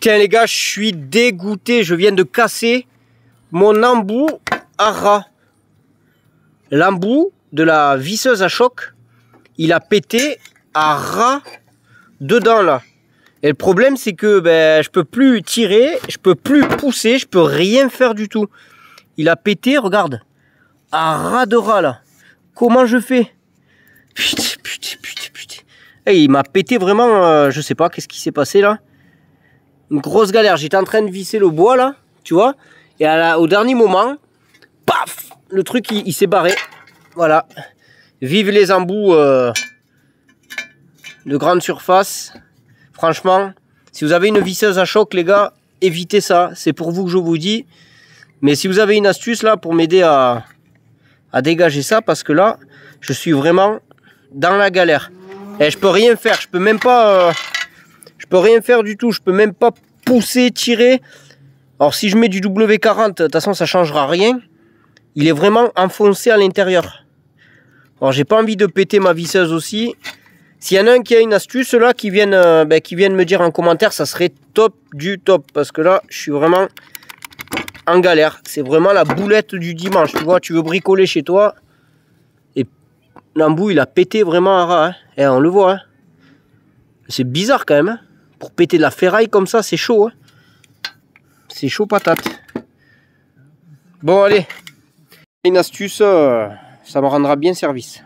Putain les gars, je suis dégoûté. Je viens de casser mon embout à ras. L'embout de la visseuse à choc, il a pété à ras dedans là. Et le problème c'est que ben, je peux plus tirer, je peux plus pousser, je peux rien faire du tout. Il a pété, regarde, à ras de ras là. Comment je fais Putain, putain, putain, putain. Et eh, il m'a pété vraiment, je euh, je sais pas, qu'est-ce qui s'est passé là une grosse galère. J'étais en train de visser le bois là, tu vois. Et à au dernier moment, paf, le truc il, s'est barré. Voilà. Vive les embouts euh, de grande surface. Franchement, si vous avez une visseuse à choc, les gars, évitez ça. C'est pour vous que je vous dis. Mais si vous avez une astuce là pour m'aider à, à dégager ça, parce que là, je suis vraiment dans la galère. Et eh, je peux rien faire. Je peux même pas. Euh, je peux rien faire du tout. Je peux même pas pousser, tirer. Alors si je mets du W40, de toute façon ça changera rien. Il est vraiment enfoncé à l'intérieur. Alors j'ai pas envie de péter ma visseuse aussi. S'il y en a un qui a une astuce là, qui vienne, euh, ben, qui me dire en commentaire, ça serait top du top. Parce que là, je suis vraiment en galère. C'est vraiment la boulette du dimanche. Tu vois, tu veux bricoler chez toi. Et l'embout, il a pété vraiment à ras. Et hein. eh, on le voit. Hein. C'est bizarre quand même. Hein. Pour péter de la ferraille comme ça, c'est chaud. Hein. C'est chaud patate. Bon, allez. Une astuce, euh, ça me rendra bien service.